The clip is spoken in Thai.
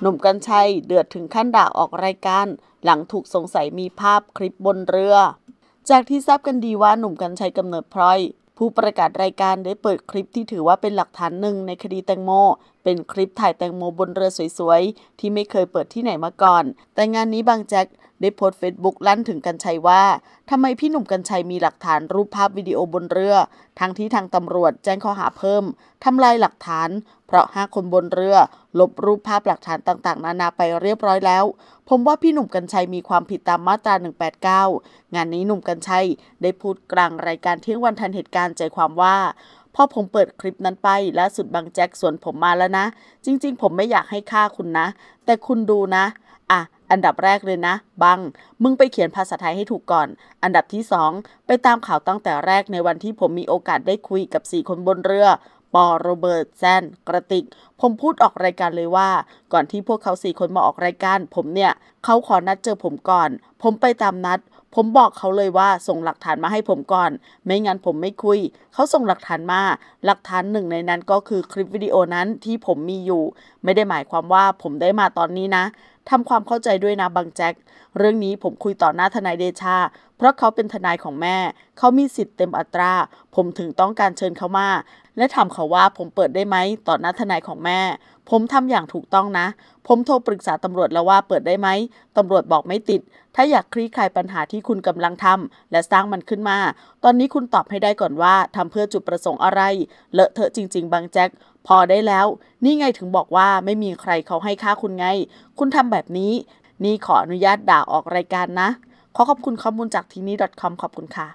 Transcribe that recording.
หนุ่มกัญชัยเดือดถึงขั้นด่าออกรายการ หลังถูกสงสัยมีภาพคลิปบนเรือ จากที่ทราบกันดีว่าหนุ่มกัญชัยกำเนิดพลอยผู้ประกาศรายการได้เปิดคลิปที่ถือว่าเป็นหลักฐานหนึ่งในคดีแตงโมเป็นคลิปถ่ายแตงโมบนเรือสวยๆที่ไม่เคยเปิดที่ไหนมาก่อน แต่งานนี้บางแจ็คได้โพสต์เฟซบุ๊กลั่นถึงกันชัยว่าทำไมพี่หนุ่มกันชัยมีหลักฐานรูปภาพวิดีโอบนเรือทั้งที่ทางตำรวจแจ้งข้อหาเพิ่มทำลายหลักฐาน เพราะห้าคนบนเรือลบรูปภาพหลักฐานต่างๆ นานาไปเรียบร้อยแล้ว ผมว่าพี่หนุ่มกันชัยมีความผิดตามมาตรา 189 งานนี้หนุ่มกันชัยได้พูดกลางรายการเที่ยงวันทันเหตุการณ์ใจความว่าพอผมเปิดคลิปนั้นไปล่าสุดบางแจ็คสวนผมมาแล้วนะ จริงๆ ผมไม่อยากให้ฆ่าคุณนะ แต่คุณดูนะอ่ะอันดับแรกเลยนะ บัง มึงไปเขียนภาษาไทยให้ถูกก่อน อันดับที่สอง ไปตามข่าวตั้งแต่แรกในวันที่ผมมีโอกาสได้คุยกับสี่คนบนเรือปอโรเบิร์ตแซนกระติก ผมพูดออกรายการเลยว่า ก่อนที่พวกเขาสี่คนมาออกรายการ ผมเนี่ย เขาขอนัดเจอผมก่อน ผมไปตามนัดผมบอกเขาเลยว่าส่งหลักฐานมาให้ผมก่อน ไม่งั้นผมไม่คุย เขาส่งหลักฐานมา หลักฐานหนึ่งในนั้นก็คือคลิปวิดีโอนั้นที่ผมมีอยู่ ไม่ได้หมายความว่าผมได้มาตอนนี้นะทำความเข้าใจด้วยนะบังแจ็คเรื่องนี้ผมคุยต่อหน้าทนายเดชา เพราะเขาเป็นทนายของแม่ เขามีสิทธิ์เต็มอัตรา ผมถึงต้องการเชิญเขามา และถามเขาว่าผมเปิดได้ไหมต่อหน้าทนายของแม่ผมทำอย่างถูกต้องนะ ผมโทรปรึกษาตำรวจแล้วว่าเปิดได้ไหม ตำรวจบอกไม่ติด ถ้าอยากคลี่คลายปัญหาที่คุณกำลังทำและสร้างมันขึ้นมา ตอนนี้คุณตอบให้ได้ก่อนว่าทำเพื่อจุดประสงค์อะไร เลอะเทอะจริงๆ บางแจ็คพอได้แล้ว นี่ไงถึงบอกว่าไม่มีใครเขาให้ค่าคุณไง คุณทำแบบนี้ นี่ขออนุญาตด่าออกรายการนะ ขอขอบคุณข้อมูลจากทีนี้ .com ขอบคุณค่ะ